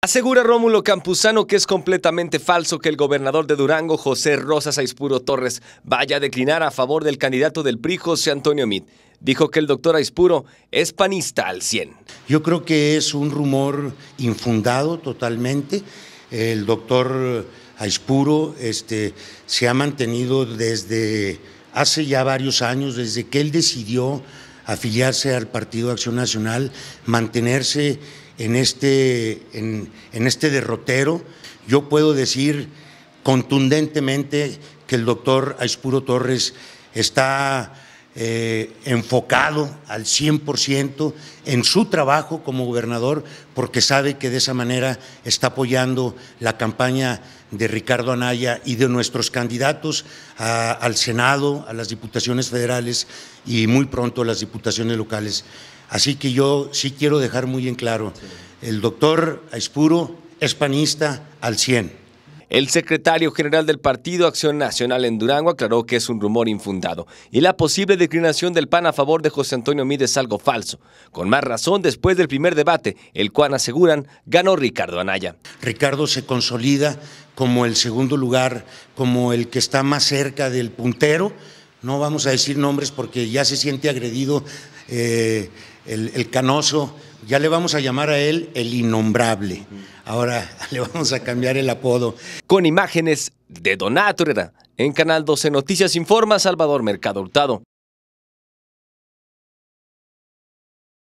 Asegura Rómulo Campuzano que es completamente falso que el gobernador de Durango, José Rosas Aispuro Torres, vaya a declinar a favor del candidato del PRI, José Antonio Mit. Dijo que el doctor Aispuro es panista al 100. Yo creo que es un rumor infundado totalmente. El doctor Aispuro este, se ha mantenido desde hace ya varios años, desde que él decidió afiliarse al Partido Acción Nacional, mantenerse en este, en, este derrotero. Yo puedo decir contundentemente que el doctor Aispuro Torres está eh, enfocado al 100% en su trabajo como gobernador, porque sabe que de esa manera está apoyando la campaña de Ricardo Anaya y de nuestros candidatos al Senado, a las diputaciones federales y muy pronto a las diputaciones locales. Así que yo sí quiero dejar muy en claro, el doctor Aispuro es panista al 100%. El secretario general del Partido Acción Nacional en Durango aclaró que es un rumor infundado y la posible declinación del PAN a favor de José Antonio Mide es algo falso, con más razón después del primer debate, el cual aseguran ganó Ricardo Anaya. Ricardo se consolida como el segundo lugar, como el que está más cerca del puntero, no vamos a decir nombres porque ya se siente agredido eh, el canoso ya le vamos a llamar a él el innombrable. Ahora le vamos a cambiar el apodo. Con imágenes de donatrueda en Canal 12 Noticias Informa Salvador Mercado Hurtado.